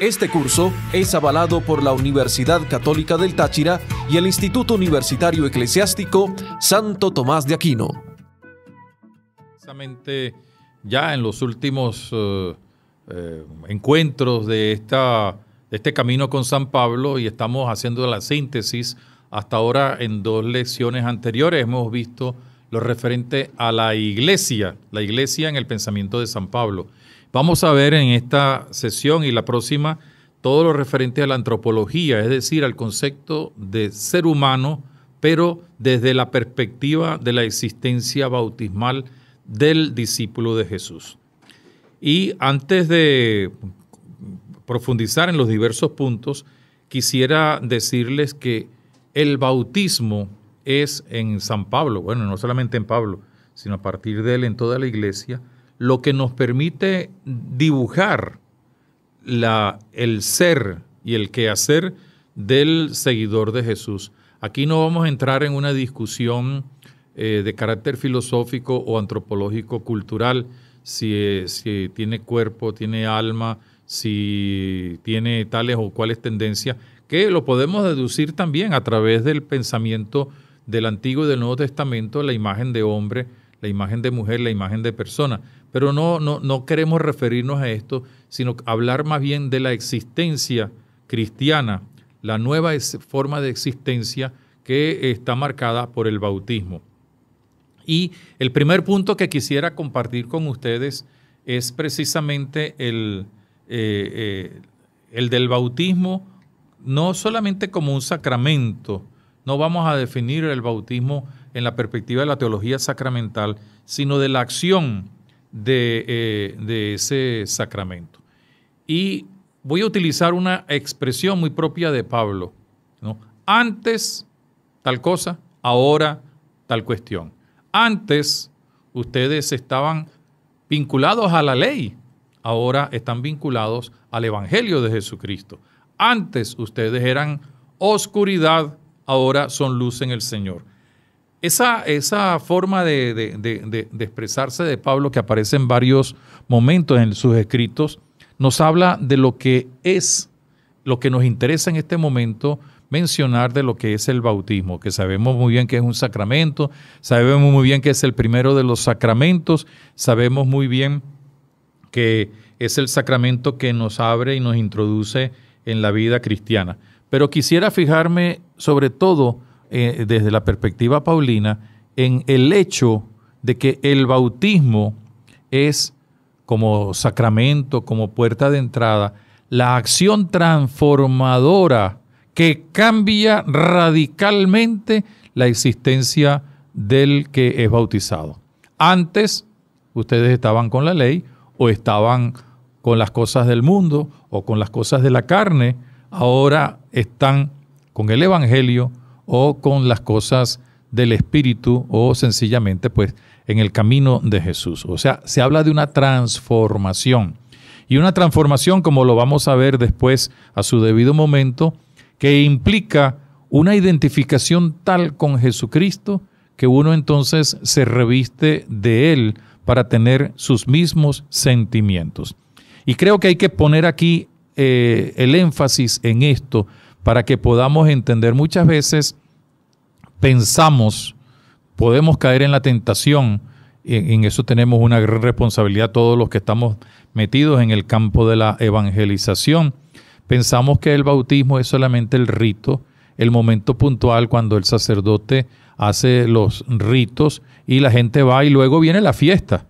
este curso es avalado por la Universidad Católica del Táchira y el Instituto Universitario Eclesiástico Santo Tomás de Aquino. Precisamente ya en los últimos eh, eh, encuentros de, de este camino con San Pablo y estamos haciendo la síntesis hasta ahora en dos lecciones anteriores hemos visto lo referente a la iglesia, la iglesia en el pensamiento de San Pablo. Vamos a ver en esta sesión y la próxima todo lo referente a la antropología, es decir, al concepto de ser humano, pero desde la perspectiva de la existencia bautismal del discípulo de Jesús. Y antes de profundizar en los diversos puntos, quisiera decirles que el bautismo es en San Pablo, bueno, no solamente en Pablo, sino a partir de él en toda la iglesia, lo que nos permite dibujar la, el ser y el quehacer del seguidor de Jesús. Aquí no vamos a entrar en una discusión eh, de carácter filosófico o antropológico cultural, si, eh, si tiene cuerpo, tiene alma, si tiene tales o cuales tendencias, que lo podemos deducir también a través del pensamiento del Antiguo y del Nuevo Testamento, la imagen de hombre, la imagen de mujer, la imagen de persona. Pero no, no, no queremos referirnos a esto, sino hablar más bien de la existencia cristiana, la nueva forma de existencia que está marcada por el bautismo. Y el primer punto que quisiera compartir con ustedes es precisamente el, eh, eh, el del bautismo, no solamente como un sacramento, no vamos a definir el bautismo en la perspectiva de la teología sacramental, sino de la acción eh, de, ese sacramento. Y voy a utilizar una expresión muy propia de Pablo. ¿no? Antes tal cosa, ahora tal cuestión. Antes ustedes estaban vinculados a la ley, ahora están vinculados al Evangelio de Jesucristo. Antes ustedes eran oscuridad, ahora son luz en el Señor. Esa, forma de, de, expresarse de Pablo que aparece en varios momentos en sus escritos nos habla de lo que es, lo que nos interesa en este momento mencionar de lo que es el bautismo, que sabemos muy bien que es un sacramento, sabemos muy bien que es el primero de los sacramentos, sabemos muy bien que es el sacramento que nos abre y nos introduce en la vida cristiana. Pero quisiera fijarme sobre todo eh, desde la perspectiva paulina en el hecho de que el bautismo es como sacramento, como puerta de entrada, la acción transformadora que cambia radicalmente la existencia del que es bautizado. Antes ustedes estaban con la ley o estaban con las cosas del mundo o con las cosas de la carne, ahora están con el Evangelio, o con las cosas del Espíritu o sencillamente pues en el camino de Jesús. O sea, se habla de una transformación. Y una transformación, como lo vamos a ver después a su debido momento, que implica una identificación tal con Jesucristo que uno entonces se reviste de Él para tener sus mismos sentimientos. Y creo que hay que poner aquí eh, el énfasis en esto, para que podamos entender. Muchas veces pensamos, podemos caer en la tentación, en, eso tenemos una gran responsabilidad todos los que estamos metidos en el campo de la evangelización. Pensamos que el bautismo es solamente el rito, el momento puntual cuando el sacerdote hace los ritos y la gente va y luego viene la fiesta.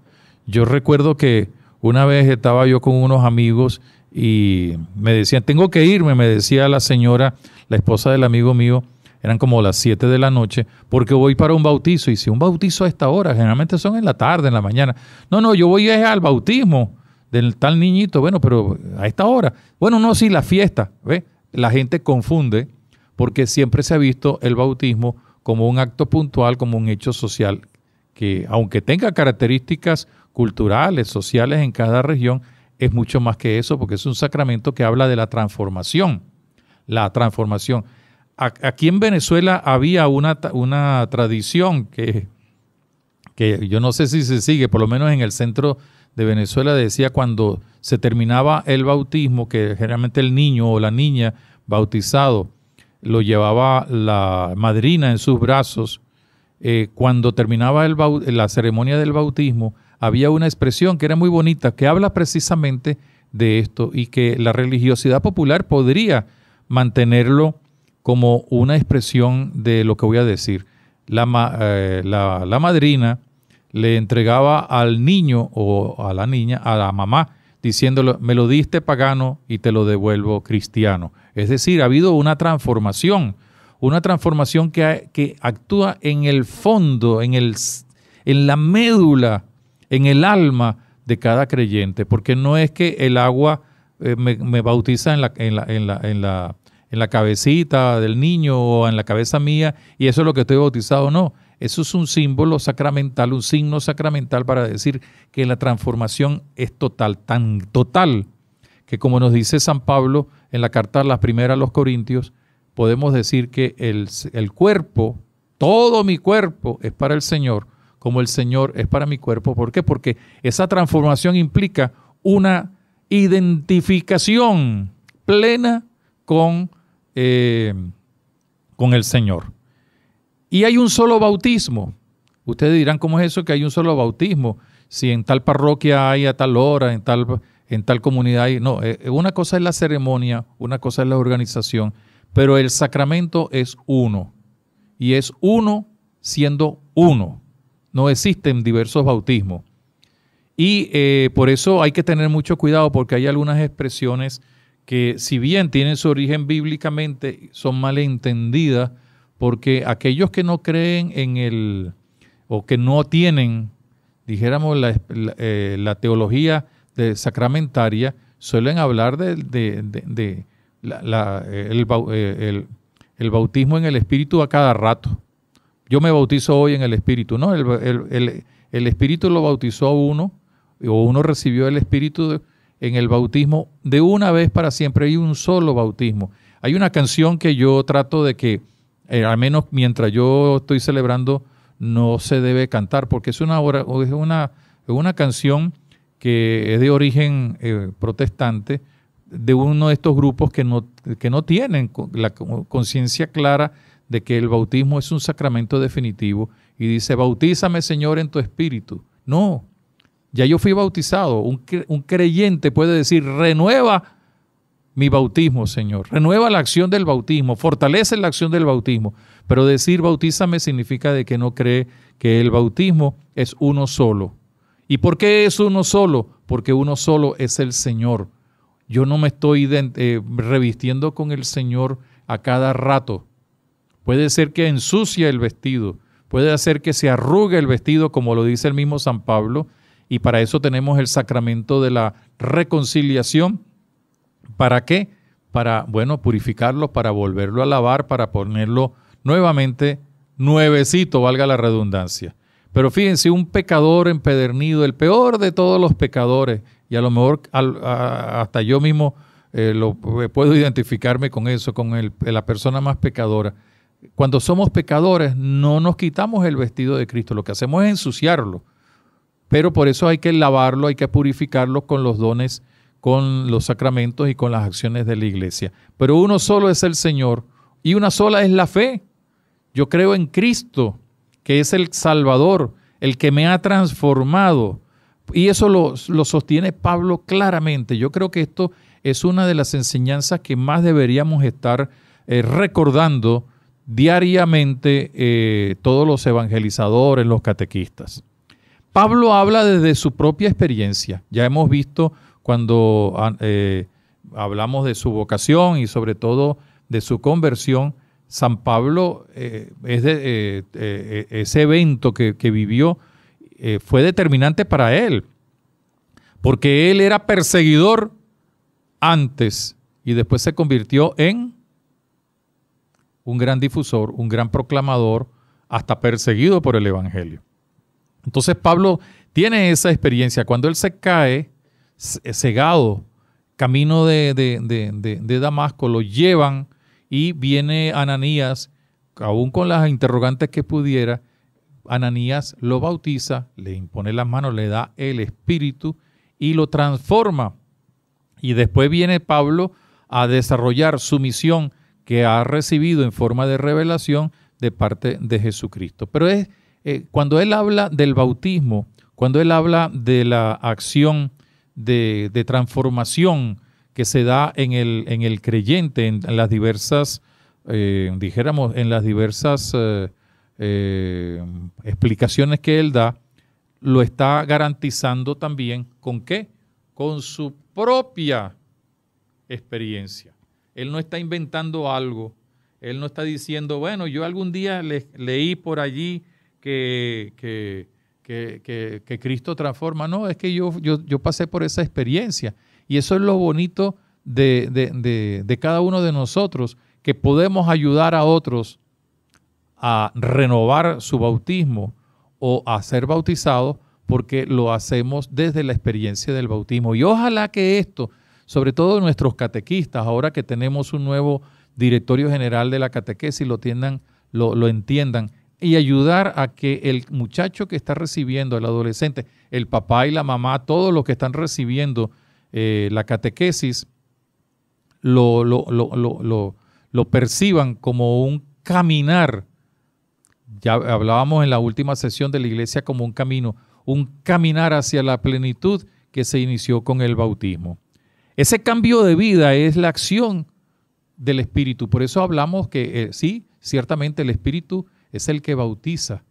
Yo recuerdo que una vez estaba yo con unos amigos y me decían, tengo que irme, me decía la señora, la esposa del amigo mío, eran como las 7 de la noche, porque voy para un bautizo. Y si un bautizo a esta hora, generalmente son en la tarde, en la mañana. No, no, yo voy al bautismo del tal niñito. Bueno, pero a esta hora. Bueno, no, si la fiesta. ¿ve? La gente confunde porque siempre se ha visto el bautismo como un acto puntual, como un hecho social, que aunque tenga características culturales, sociales en cada región, es mucho más que eso, porque es un sacramento que habla de la transformación. La transformación. Aquí en Venezuela había una, una tradición que, que yo no sé si se sigue, por lo menos en el centro de Venezuela decía cuando se terminaba el bautismo, que generalmente el niño o la niña bautizado lo llevaba la madrina en sus brazos, eh, cuando terminaba la ceremonia del bautismo, había una expresión que era muy bonita, que habla precisamente de esto y que la religiosidad popular podría mantenerlo como una expresión de lo que voy a decir. Eh, la, madrina le entregaba al niño o a la niña, a la mamá, diciéndole, me lo diste pagano y te lo devuelvo cristiano. Es decir, ha habido una transformación, una transformación que, que actúa en el fondo, en, el, en la médula en el alma de cada creyente, porque no es que el agua eh, me, bautiza en la, la, en, la, cabecita del niño o en la cabeza mía y eso es lo que estoy bautizado, no. Eso es un símbolo sacramental, un signo sacramental para decir que la transformación es total, tan total, que como nos dice San Pablo en la carta a la primera a los Corintios, podemos decir que el cuerpo, todo mi cuerpo es para el Señor como el Señor es para mi cuerpo. ¿Por qué? Porque esa transformación implica una identificación plena con, eh, con el Señor. Y hay un solo bautismo. Ustedes dirán, ¿cómo es eso que hay un solo bautismo? Si en tal parroquia hay a tal hora, en tal, en tal comunidad hay. No, eh, una cosa es la ceremonia, una cosa es la organización, pero el sacramento es uno. Y es uno siendo uno no existen diversos bautismos. Y eh, por eso hay que tener mucho cuidado porque hay algunas expresiones que si bien tienen su origen bíblicamente, son mal entendidas porque aquellos que no creen en el, o que no tienen, dijéramos, la, eh, teología de sacramentaria, suelen hablar de, de, de, eh, el, el bautismo en el Espíritu a cada rato yo me bautizo hoy en el Espíritu. No, el, Espíritu lo bautizó a uno, o uno recibió el Espíritu en el bautismo de una vez para siempre. Hay un solo bautismo. Hay una canción que yo trato de que, eh, al menos mientras yo estoy celebrando, no se debe cantar, porque es una, es una, una canción que es de origen eh, protestante, de uno de estos grupos que no, que no tienen la conciencia clara de que el bautismo es un sacramento definitivo y dice, bautízame Señor en tu espíritu. No, ya yo fui bautizado. Un, creyente puede decir, renueva mi bautismo, Señor. Renueva la acción del bautismo, fortalece la acción del bautismo. Pero decir bautízame significa de que no cree que el bautismo es uno solo. ¿Y por qué es uno solo? Porque uno solo es el Señor. Yo no me estoy eh, revistiendo con el Señor a cada rato. Puede ser que ensucia el vestido, puede hacer que se arrugue el vestido, como lo dice el mismo San Pablo, y para eso tenemos el sacramento de la reconciliación. ¿Para qué? Para, bueno, purificarlo, para volverlo a lavar, para ponerlo nuevamente nuevecito, valga la redundancia. Pero fíjense, un pecador empedernido, el peor de todos los pecadores, y a lo mejor hasta yo mismo eh, lo, puedo identificarme con eso, con la persona más pecadora cuando somos pecadores no nos quitamos el vestido de Cristo, lo que hacemos es ensuciarlo. Pero por eso hay que lavarlo, hay que purificarlo con los dones, con los sacramentos y con las acciones de la iglesia. Pero uno solo es el Señor y una sola es la fe. Yo creo en Cristo, que es el Salvador, el que me ha transformado. Y eso lo, sostiene Pablo claramente. Yo creo que esto es una de las enseñanzas que más deberíamos estar eh, recordando diariamente eh, todos los evangelizadores, los catequistas. Pablo habla desde su propia experiencia. Ya hemos visto cuando ah, eh, hablamos de su vocación y sobre todo de su conversión, San Pablo, eh, es ese evento que vivió fue determinante para él, porque él era perseguidor antes y después se convirtió en un gran difusor, un gran proclamador, hasta perseguido por el Evangelio. Entonces Pablo tiene esa experiencia. Cuando él se cae, eh, cegado, camino de, Damasco, lo llevan y viene Ananías, aún con las interrogantes que pudiera, Ananías lo bautiza, le impone las manos, le da el espíritu y lo transforma. Y después viene Pablo a desarrollar su misión que ha recibido en forma de revelación de parte de Jesucristo. Pero es eh, cuando él habla del bautismo, cuando él habla de la acción de, transformación que se da en el, en el creyente, en, las diversas, eh, dijéramos, en las diversas eh, explicaciones que él da, lo está garantizando también con qué? Con su propia experiencia. Él no está inventando algo. Él no está diciendo, bueno, yo algún día leí por allí que, que, que, que, Cristo transforma. No, es que yo, yo, pasé por esa experiencia. Y eso es lo bonito de, de, de, de cada uno de nosotros, que podemos ayudar a otros a renovar su bautismo o a ser bautizados porque lo hacemos desde la experiencia del bautismo. Y ojalá que esto sobre todo nuestros catequistas, ahora que tenemos un nuevo directorio general de la catequesis, lo, lo, entiendan, y ayudar a que el muchacho que está recibiendo, el adolescente, el papá y la mamá, todos los que están recibiendo eh, la catequesis, lo, lo, lo, perciban como un caminar. Ya hablábamos en la última sesión de la iglesia como un camino, un caminar hacia la plenitud que se inició con el bautismo. Ese cambio de vida es la acción del Espíritu. Por eso hablamos que eh, sí, ciertamente el Espíritu es el que bautiza,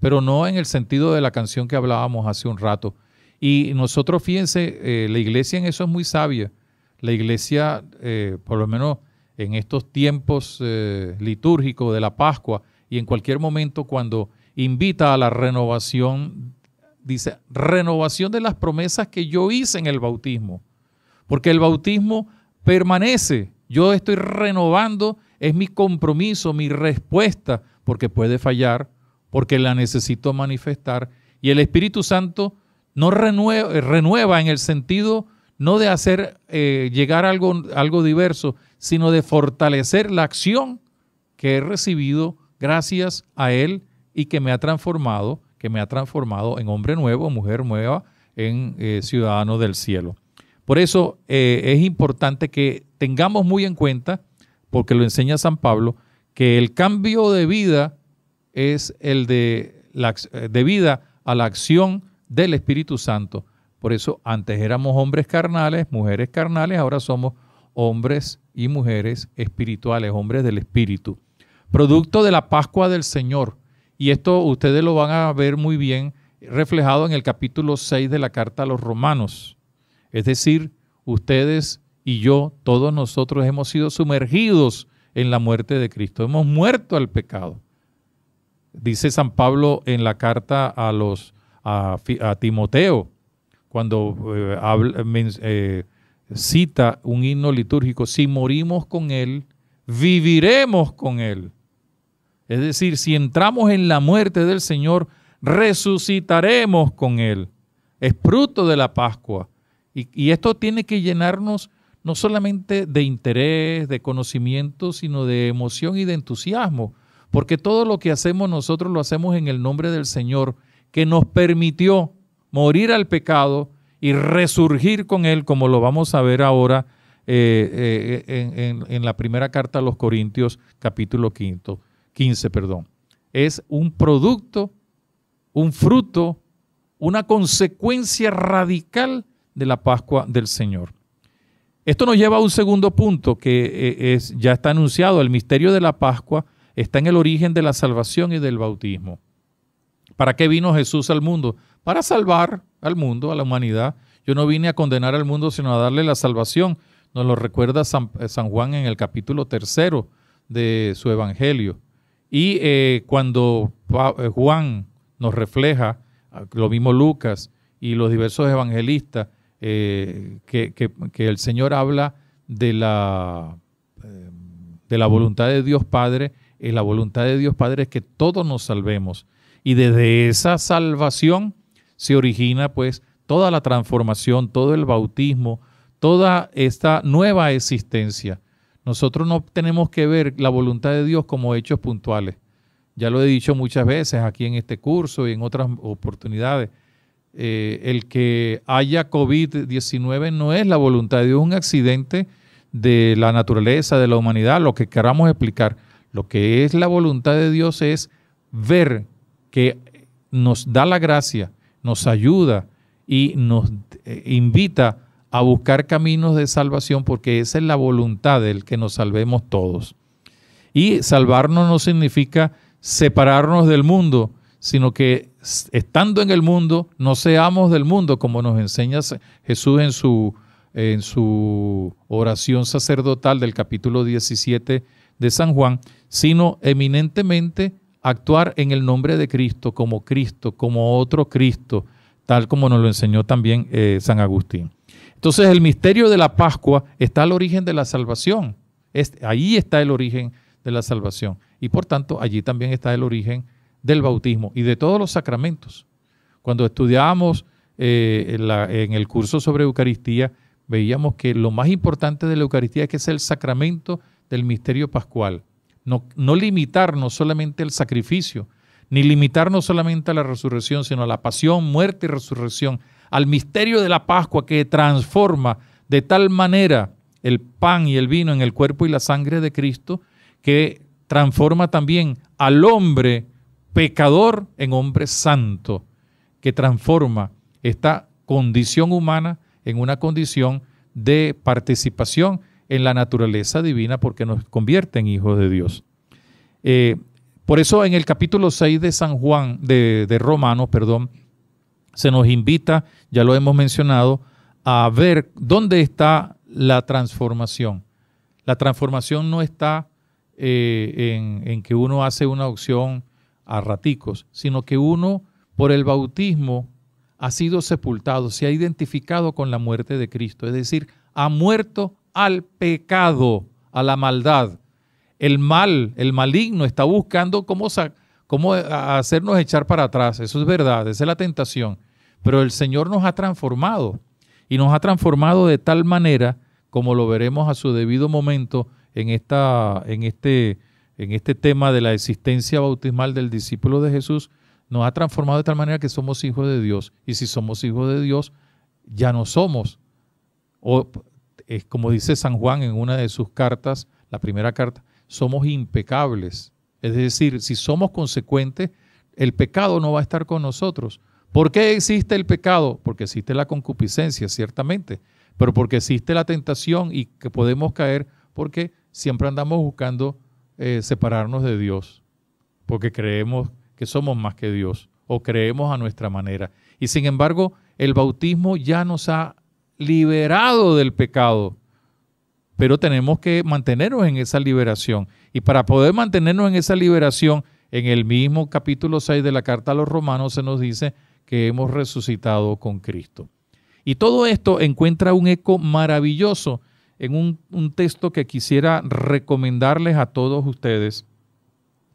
pero no en el sentido de la canción que hablábamos hace un rato. Y nosotros, fíjense, eh, la iglesia en eso es muy sabia. La iglesia, eh, por lo menos en estos tiempos litúrgicos de la Pascua y en cualquier momento cuando invita a la renovación, dice, renovación de las promesas que yo hice en el bautismo porque el bautismo permanece. Yo estoy renovando, es mi compromiso, mi respuesta, porque puede fallar, porque la necesito manifestar. Y el Espíritu Santo no eh, renueva, en el sentido no de hacer eh, llegar algo, algo diverso, sino de fortalecer la acción que he recibido gracias a Él y que me ha transformado, que me ha transformado en hombre nuevo, mujer nueva, en eh, ciudadano del cielo. Por eso eh, es importante que tengamos muy en cuenta, porque lo enseña San Pablo, que el cambio de vida es el de, la, eh, de vida a la acción del Espíritu Santo. Por eso antes éramos hombres carnales, mujeres carnales, ahora somos hombres y mujeres espirituales, hombres del Espíritu. Producto de la Pascua del Señor. Y esto ustedes lo van a ver muy bien reflejado en el capítulo 6 de la carta a los romanos. Es decir, ustedes y yo, todos nosotros hemos sido sumergidos en la muerte de Cristo, hemos muerto al pecado. Dice San Pablo en la carta a, Timoteo, cuando eh, eh, cita un himno litúrgico, si morimos con Él, viviremos con Él. Es decir, si entramos en la muerte del Señor, resucitaremos con Él. Es fruto de la Pascua. Y, esto tiene que llenarnos no solamente de interés, de conocimiento, sino de emoción y de entusiasmo, porque todo lo que hacemos nosotros lo hacemos en el nombre del Señor, que nos permitió morir al pecado y resurgir con Él, como lo vamos a ver ahora eh, eh, en, la primera carta a los Corintios, capítulo 15, 15 perdón. Es un producto, un fruto, una consecuencia radical de la Pascua del Señor. Esto nos lleva a un segundo punto que eh, es, ya está anunciado, el misterio de la Pascua está en el origen de la salvación y del bautismo. ¿Para qué vino Jesús al mundo? Para salvar al mundo, a la humanidad. Yo no vine a condenar al mundo, sino a darle la salvación. Nos lo recuerda San, eh, Juan en el capítulo tercero de su Evangelio. Y eh, cuando Juan nos refleja, ah, lo mismo Lucas y los diversos evangelistas, eh, que, el Señor habla de la, eh, de la voluntad de Dios Padre, y la voluntad de Dios Padre es que todos nos salvemos. Y desde esa salvación se origina pues toda la transformación, todo el bautismo, toda esta nueva existencia. Nosotros no tenemos que ver la voluntad de Dios como hechos puntuales. Ya lo he dicho muchas veces aquí en este curso y en otras oportunidades. Eh, el que haya COVID-19 no es la voluntad de un accidente de la naturaleza, de la humanidad, lo que queramos explicar. Lo que es la voluntad de Dios es ver que nos da la gracia, nos ayuda y nos eh, invita a buscar caminos de salvación porque esa es la voluntad del que nos salvemos todos. Y salvarnos no significa separarnos del mundo, sino que estando en el mundo, no seamos del mundo, como nos enseña Jesús en su, en su oración sacerdotal del capítulo 17 de San Juan, sino eminentemente actuar en el nombre de Cristo, como Cristo, como otro Cristo, tal como nos lo enseñó también eh, San Agustín. Entonces el misterio de la Pascua está al origen de la salvación. Este, ahí está el origen de la salvación. Y por tanto, allí también está el origen del bautismo y de todos los sacramentos. Cuando estudiábamos eh, en, el curso sobre Eucaristía, veíamos que lo más importante de la Eucaristía es que es el sacramento del misterio pascual. No, no, limitarnos solamente al sacrificio, ni limitarnos solamente a la resurrección, sino a la pasión, muerte y resurrección, al misterio de la Pascua que transforma de tal manera el pan y el vino en el cuerpo y la sangre de Cristo, que transforma también al hombre pecador en hombre santo, que transforma esta condición humana en una condición de participación en la naturaleza divina porque nos convierte en hijos de Dios. Eh, por eso en el capítulo 6 de San Juan, de, Romanos, perdón, se nos invita, ya lo hemos mencionado, a ver dónde está la transformación. La transformación no está eh, en, que uno hace una opción a raticos, sino que uno por el bautismo ha sido sepultado, se ha identificado con la muerte de Cristo, es decir, ha muerto al pecado, a la maldad. El mal, el maligno está buscando cómo, eh, hacernos echar para atrás, eso es verdad, esa es la tentación. Pero el Señor nos ha transformado y nos ha transformado de tal manera, como lo veremos a su debido momento en, esta, en este en este tema de la existencia bautismal del discípulo de Jesús, nos ha transformado de tal manera que somos hijos de Dios. Y si somos hijos de Dios, ya no somos. O, es como dice San Juan en una de sus cartas, la primera carta, somos impecables. Es decir, si somos consecuentes, el pecado no va a estar con nosotros. ¿Por qué existe el pecado? Porque existe la concupiscencia, ciertamente, pero porque existe la tentación y que podemos caer porque siempre andamos buscando eh, separarnos de Dios, porque creemos que somos más que Dios o creemos a nuestra manera. Y sin embargo, el bautismo ya nos ha liberado del pecado, pero tenemos que mantenernos en esa liberación. Y para poder mantenernos en esa liberación, en el mismo capítulo 6 de la carta a los romanos se nos dice que hemos resucitado con Cristo. Y todo esto encuentra un eco maravilloso en un, texto que quisiera recomendarles a todos ustedes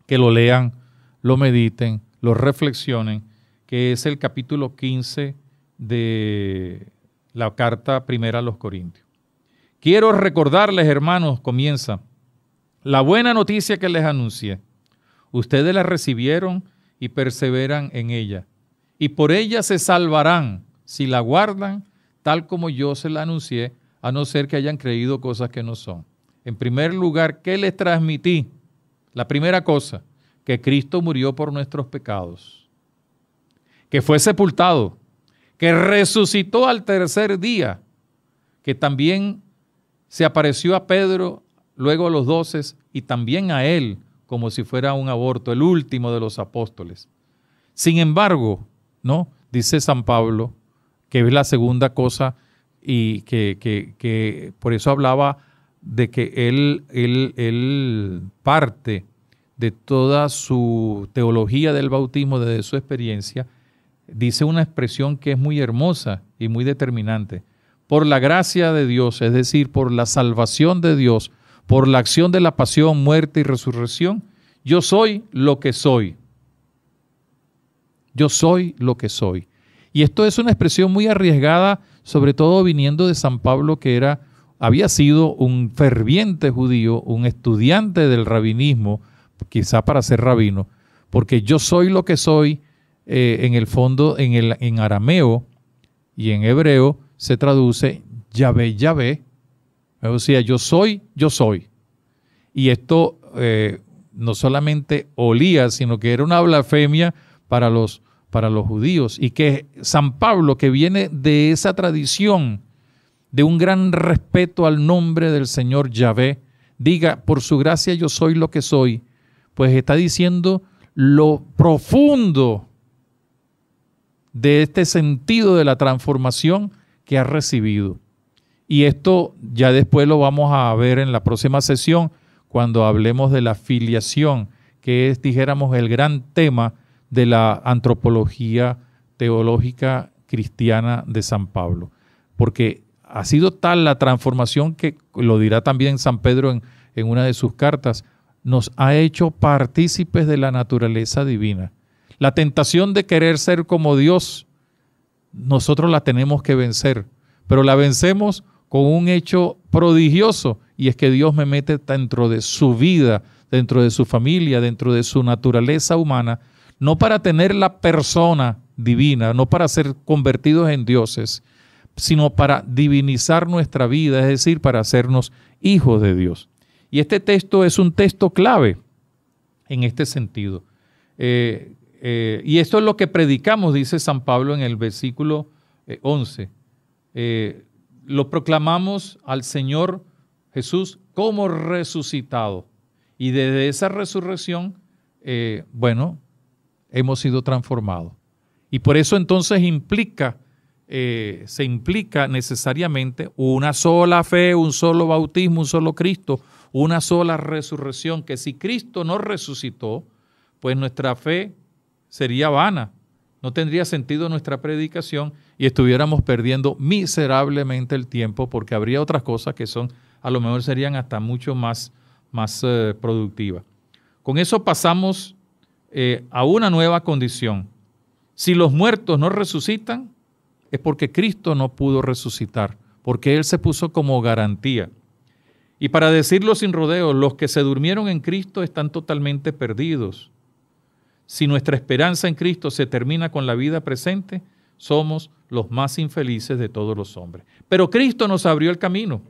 que lo lean, lo mediten, lo reflexionen, que es el capítulo 15 de la carta primera a los Corintios. Quiero recordarles, hermanos, comienza, la buena noticia que les anuncié. Ustedes la recibieron y perseveran en ella. Y por ella se salvarán si la guardan tal como yo se la anuncié a no ser que hayan creído cosas que no son. En primer lugar, ¿qué les transmití? La primera cosa, que Cristo murió por nuestros pecados, que fue sepultado, que resucitó al tercer día, que también se apareció a Pedro, luego a los doce y también a él, como si fuera un aborto, el último de los apóstoles. Sin embargo, ¿no? Dice San Pablo, que es la segunda cosa y que, por eso hablaba de que él, él, él parte de toda su teología del bautismo, desde su experiencia, dice una expresión que es muy hermosa y muy determinante. Por la gracia de Dios, es decir, por la salvación de Dios, por la acción de la pasión, muerte y resurrección, yo soy lo que soy. Yo soy lo que soy. Y esto es una expresión muy arriesgada sobre todo viniendo de San Pablo, que era, había sido un ferviente judío, un estudiante del rabinismo, quizá para ser rabino, porque yo soy lo que soy, eh, en el fondo, en, el, en arameo y en hebreo se traduce Yahvé, Yahvé, o sea, yo soy, yo soy. Y esto eh, no solamente olía, sino que era una blasfemia para los para los judíos y que San Pablo, que viene de esa tradición de un gran respeto al nombre del Señor Yahvé, diga, por su gracia yo soy lo que soy, pues está diciendo lo profundo de este sentido de la transformación que ha recibido. Y esto ya después lo vamos a ver en la próxima sesión cuando hablemos de la filiación, que es, dijéramos, el gran tema de la antropología teológica cristiana de San Pablo, porque ha sido tal la transformación que, lo dirá también San Pedro en, en una de sus cartas, nos ha hecho partícipes de la naturaleza divina. La tentación de querer ser como Dios, nosotros la tenemos que vencer, pero la vencemos con un hecho prodigioso, y es que Dios me mete dentro de su vida, dentro de su familia, dentro de su naturaleza humana, no para tener la persona divina, no para ser convertidos en dioses, sino para divinizar nuestra vida, es decir, para hacernos hijos de Dios. Y este texto es un texto clave en este sentido. Eh, eh, y esto es lo que predicamos, dice San Pablo en el versículo 11. Eh, lo proclamamos al Señor Jesús como resucitado. Y desde esa resurrección, bueno, hemos sido transformados. Y por eso entonces implica, eh, se implica necesariamente una sola fe, un solo bautismo, un solo Cristo, una sola resurrección, que si Cristo no resucitó, pues nuestra fe sería vana, no tendría sentido nuestra predicación y estuviéramos perdiendo miserablemente el tiempo porque habría otras cosas que son, a lo mejor serían hasta mucho más, más eh, productivas. Con eso pasamos eh, a una nueva condición. Si los muertos no resucitan, es porque Cristo no pudo resucitar, porque Él se puso como garantía. Y para decirlo sin rodeos, los que se durmieron en Cristo están totalmente perdidos. Si nuestra esperanza en Cristo se termina con la vida presente, somos los más infelices de todos los hombres. Pero Cristo nos abrió el camino.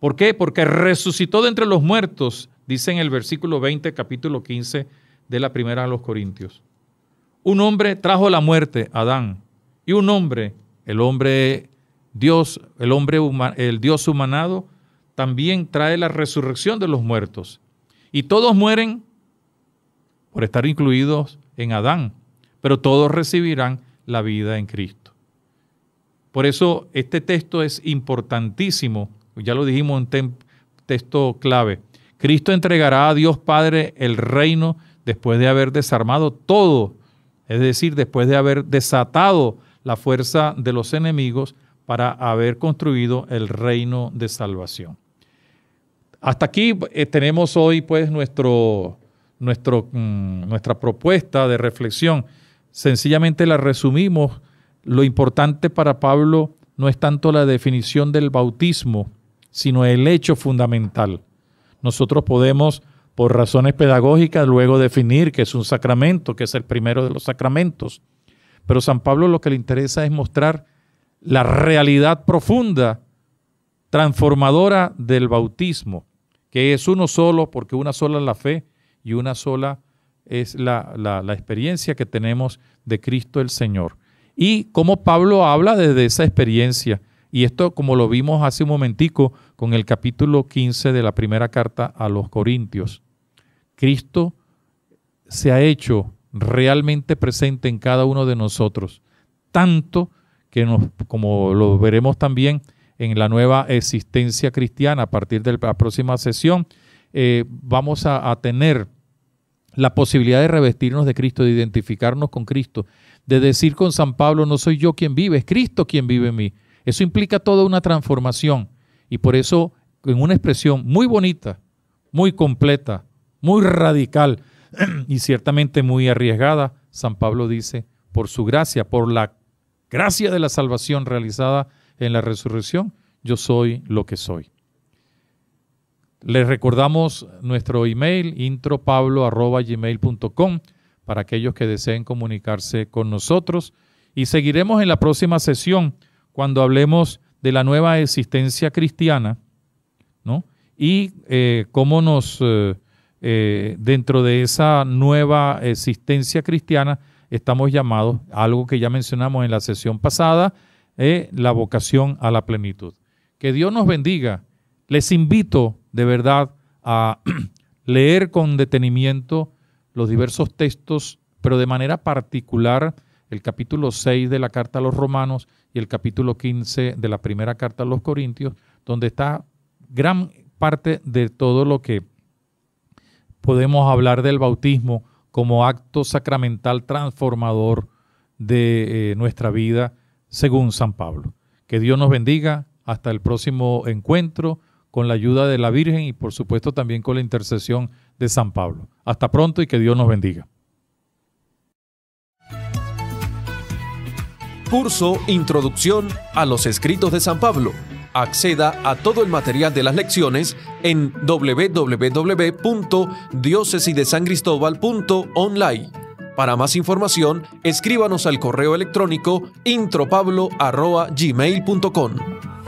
¿Por qué? Porque resucitó de entre los muertos, dice en el versículo 20, capítulo 15 de la primera a los Corintios. Un hombre trajo la muerte, Adán, y un hombre, el hombre Dios, el hombre el Dios humanado, también trae la resurrección de los muertos. Y todos mueren por estar incluidos en Adán, pero todos recibirán la vida en Cristo. Por eso este texto es importantísimo, ya lo dijimos en texto clave. Cristo entregará a Dios Padre el reino después de haber desarmado todo, es decir, después de haber desatado la fuerza de los enemigos para haber construido el reino de salvación. Hasta aquí eh, tenemos hoy pues nuestro, mm, nuestra propuesta de reflexión. Sencillamente la resumimos. Lo importante para Pablo no es tanto la definición del bautismo, sino el hecho fundamental. Nosotros podemos por razones pedagógicas, luego definir que es un sacramento, que es el primero de los sacramentos. Pero San Pablo lo que le interesa es mostrar la realidad profunda, transformadora del bautismo, que es uno solo, porque una sola es la fe y una sola es la, la experiencia que tenemos de Cristo el Señor. Y cómo Pablo habla desde esa experiencia y esto, como lo vimos hace un momentico con el capítulo 15 de la primera carta a los Corintios, Cristo se ha hecho realmente presente en cada uno de nosotros, tanto que nos, como lo veremos también en la nueva existencia cristiana a partir de la próxima sesión, eh, vamos a tener la posibilidad de revestirnos de Cristo, de identificarnos con Cristo, de decir con San Pablo, no soy yo quien vive, es Cristo quien vive en mí. Eso implica toda una transformación y por eso en una expresión muy bonita, muy completa, muy radical y ciertamente muy arriesgada, San Pablo dice, por su gracia, por la gracia de la salvación realizada en la resurrección, yo soy lo que soy. Les recordamos nuestro email intropablo.gmail.com para aquellos que deseen comunicarse con nosotros y seguiremos en la próxima sesión cuando hablemos de la nueva existencia cristiana, Y eh, cómo nos, eh, eh, dentro de esa nueva existencia cristiana, estamos llamados, algo que ya mencionamos en la sesión pasada, la vocación a la plenitud. Que Dios nos bendiga. Les invito de verdad a leer con detenimiento los diversos textos, pero de manera particular el capítulo 6 de la carta a los romanos, y el capítulo 15 de la primera carta a los Corintios, donde está gran parte de todo lo que podemos hablar del bautismo como acto sacramental transformador de eh, nuestra vida, según San Pablo. Que Dios nos bendiga. Hasta el próximo encuentro con la ayuda de la Virgen y por supuesto también con la intercesión de San Pablo. Hasta pronto y que Dios nos bendiga. Curso Introducción a los Escritos de San Pablo. Acceda a todo el material de las lecciones en www.diocesidesangristobal.online. Para más información, escríbanos al correo electrónico intropablo.gmail.com.